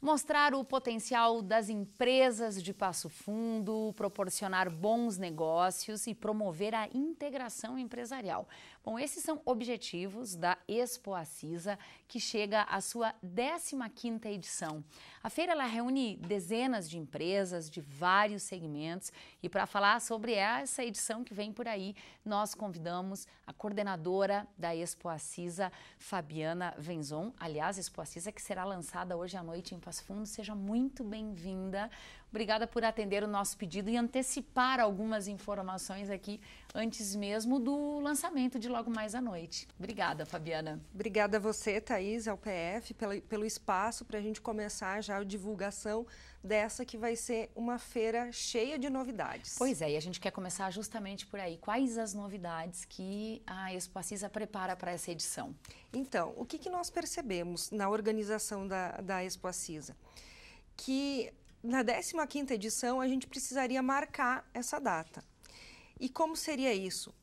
mostrar o potencial das empresas de Passo Fundo, proporcionar bons negócios e promover a integração empresarial. Bom, esses são objetivos da Expo Acisa, que chega à sua 15ª edição. A feira ela reúne dezenas de empresas de vários segmentos e para falar sobre essa edição que vem por aí, nós convidamos a coordenadora da Expo Acisa, Fabiana Venzon, aliás, Expo Acisa que será lançada hoje à noite em Passo Passo Fundo, seja muito bem-vinda. Obrigada por atender o nosso pedido e antecipar algumas informações aqui antes mesmo do lançamento de logo mais à noite. Obrigada, Fabiana. Obrigada a você, Thaís, ao PF, pelo, pelo espaço para a gente começar já a divulgação dessa que vai ser uma feira cheia de novidades. Pois é, e a gente quer começar justamente por aí. Quais as novidades que a Expo Assisa prepara para essa edição? Então, o que, que nós percebemos na organização da, da Expo Assisa? Que na 15ª edição a gente precisaria marcar essa data. E como seria isso?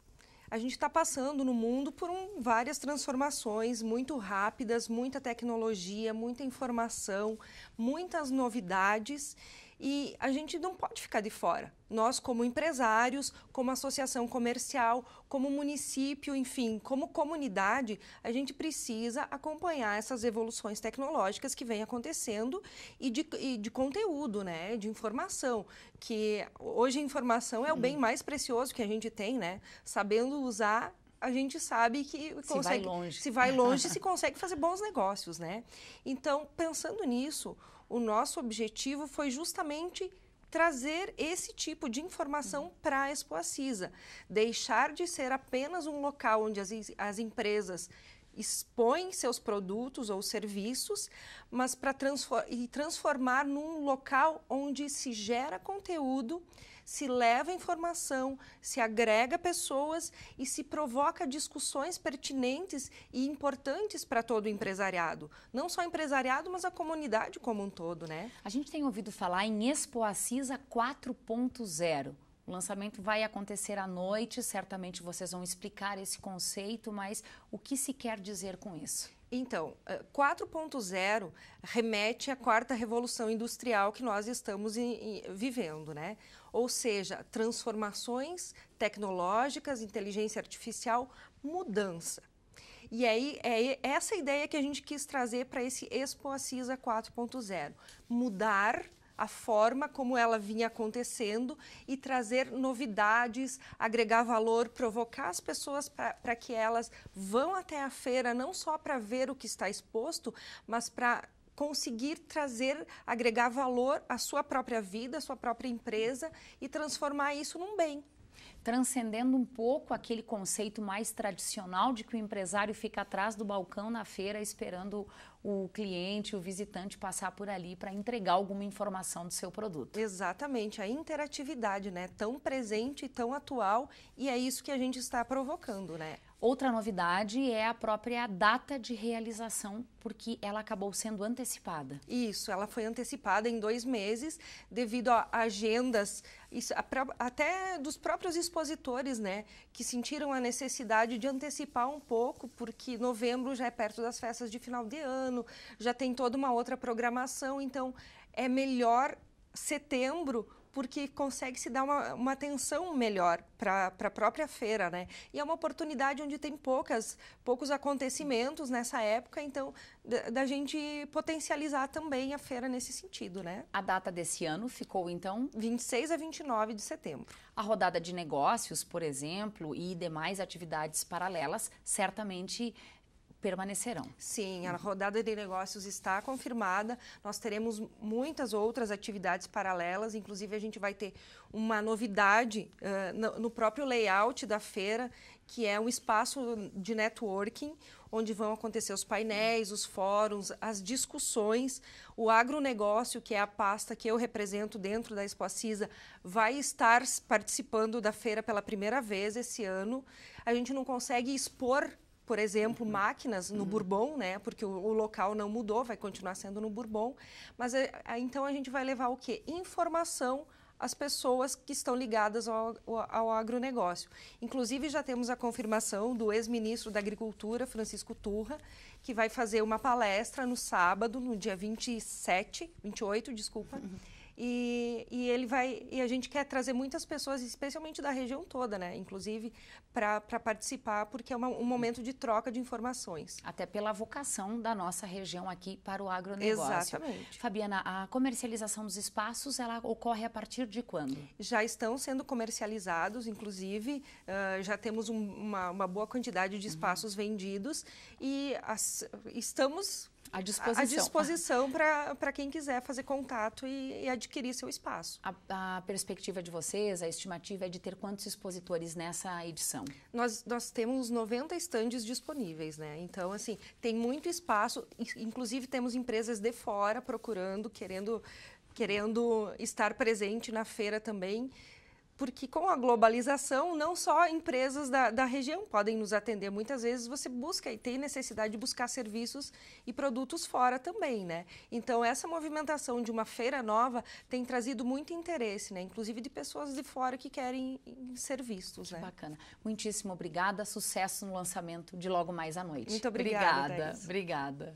A gente está passando no mundo por um, várias transformações muito rápidas, muita tecnologia, muita informação, muitas novidades e a gente não pode ficar de fora. Nós, como empresários, como associação comercial, como município, enfim, como comunidade, a gente precisa acompanhar essas evoluções tecnológicas que vêm acontecendo e de, e de conteúdo, né? De informação. Que hoje a informação é o bem uhum. mais precioso que a gente tem, né? Sabendo usar a gente sabe que consegue, se vai longe, se vai longe, se consegue fazer bons negócios, né? Então, pensando nisso, o nosso objetivo foi justamente trazer esse tipo de informação uhum. para a Expo Acisa, deixar de ser apenas um local onde as, as empresas expõem seus produtos ou serviços, mas para transfor e transformar num local onde se gera conteúdo se leva informação, se agrega pessoas e se provoca discussões pertinentes e importantes para todo o empresariado. Não só o empresariado, mas a comunidade como um todo, né? A gente tem ouvido falar em Expo Assisa 4.0. O lançamento vai acontecer à noite, certamente vocês vão explicar esse conceito, mas o que se quer dizer com isso? Então, 4.0 eh, remete à quarta revolução industrial que nós estamos em, em, vivendo, né? Ou seja, transformações tecnológicas, inteligência artificial, mudança. E aí é essa é ideia que a gente quis trazer para esse Expo Acisa 4.0, mudar a forma como ela vinha acontecendo e trazer novidades, agregar valor, provocar as pessoas para que elas vão até a feira não só para ver o que está exposto, mas para conseguir trazer, agregar valor à sua própria vida, à sua própria empresa e transformar isso num bem transcendendo um pouco aquele conceito mais tradicional de que o empresário fica atrás do balcão na feira esperando o cliente, o visitante passar por ali para entregar alguma informação do seu produto. Exatamente, a interatividade, né, tão presente, e tão atual, e é isso que a gente está provocando, né? Outra novidade é a própria data de realização, porque ela acabou sendo antecipada. Isso, ela foi antecipada em dois meses, devido a agendas, isso, a, até dos próprios expositores, né, que sentiram a necessidade de antecipar um pouco, porque novembro já é perto das festas de final de ano, já tem toda uma outra programação, então é melhor setembro porque consegue se dar uma, uma atenção melhor para a própria feira, né? E é uma oportunidade onde tem poucas, poucos acontecimentos nessa época, então da, da gente potencializar também a feira nesse sentido, né? A data desse ano ficou então 26 a 29 de setembro. A rodada de negócios, por exemplo, e demais atividades paralelas certamente permanecerão. Sim, a rodada de negócios está confirmada. Nós teremos muitas outras atividades paralelas, inclusive a gente vai ter uma novidade uh, no, no próprio layout da feira, que é um espaço de networking, onde vão acontecer os painéis, os fóruns, as discussões. O agronegócio, que é a pasta que eu represento dentro da Expo Cisa, vai estar participando da feira pela primeira vez esse ano. A gente não consegue expor por exemplo, uhum. máquinas no uhum. Bourbon, né? Porque o, o, local não mudou, vai continuar sendo no Bourbon. Mas é, então a gente vai levar o quê? Informação às pessoas que estão ligadas ao, ao agronegócio. Inclusive, já temos a confirmação do ex-ministro da Agricultura, Francisco Turra, que vai fazer uma palestra no sábado, no dia 27, 28, desculpa. Uhum. E, e, ele vai e a gente quer trazer muitas pessoas, especialmente da região toda, né? Inclusive para participar, porque é uma, um momento de troca de informações. Até pela vocação da nossa região aqui para o agronegócio. Exatamente. Fabiana, a comercialização dos espaços ela ocorre a partir de quando? Já estão sendo comercializados, inclusive uh, já temos um, uma, uma, boa quantidade de uhum. espaços uhum. vendidos e as, estamos à disposição. À né? disposição para quem quiser fazer contato e, e adquirir seu espaço. A, a, perspectiva de vocês, a estimativa é de ter quantos expositores nessa edição? Nós, nós temos 90 estandes disponíveis, né? Então, assim, tem muito espaço, inclusive temos empresas de fora procurando, querendo, querendo estar presente na feira também porque com a globalização, não só empresas da, da região podem nos atender. Muitas vezes você busca e tem necessidade de buscar serviços e produtos fora também, né? Então, essa movimentação de uma feira nova tem trazido muito interesse, né? Inclusive de pessoas de fora que querem ser vistos, que né? Bacana. Muitíssimo obrigada. Sucesso no lançamento de logo mais à noite. Muito obrigada. Obrigada. obrigada.